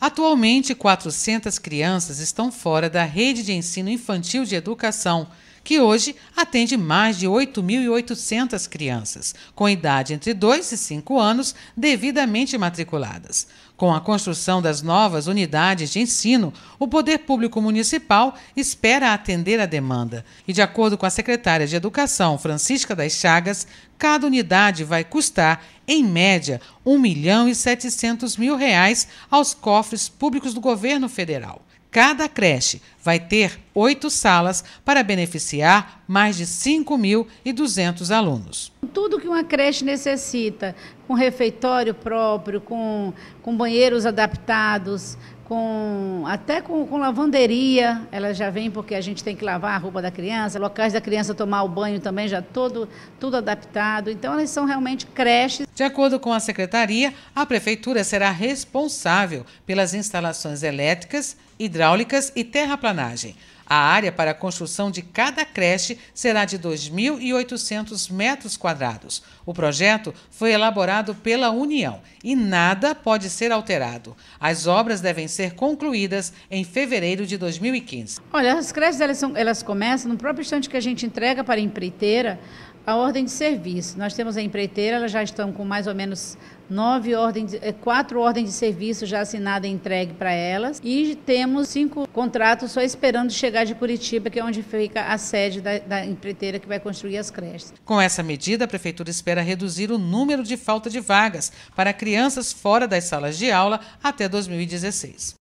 Atualmente, 400 crianças estão fora da rede de ensino infantil de educação que hoje atende mais de 8.800 crianças, com idade entre 2 e 5 anos, devidamente matriculadas. Com a construção das novas unidades de ensino, o Poder Público Municipal espera atender a demanda. E, de acordo com a secretária de Educação, Francisca das Chagas, cada unidade vai custar, em média, 1 milhão e 700 mil reais aos cofres públicos do governo federal. Cada creche vai ter oito salas para beneficiar mais de 5.200 alunos. Tudo que uma creche necessita, com refeitório próprio, com, com banheiros adaptados, com até com, com, lavanderia, ela já vem porque a gente tem que lavar a roupa da criança, locais da criança tomar o banho também já todo tudo adaptado. Então elas são realmente creches. De acordo com a secretaria, a prefeitura será responsável pelas instalações elétricas, hidráulicas e terraplanagem. A área para a construção de cada creche será de 2.800 metros quadrados. O projeto foi elaborado pela União e nada pode ser alterado. As obras devem ser ser concluídas em fevereiro de 2015. Olha, as creches elas, são, elas começam no próprio instante que a gente entrega para a empreiteira a ordem de serviço. Nós temos a empreiteira, elas já estão com mais ou menos nove ordens, eh, quatro ordens de serviço já assinada e entregue para elas. E temos cinco contratos só esperando chegar de Curitiba, que é onde fica a sede da, da empreiteira que vai construir as creches. Com essa medida, a Prefeitura espera reduzir o número de falta de vagas para crianças fora das salas de aula até 2016.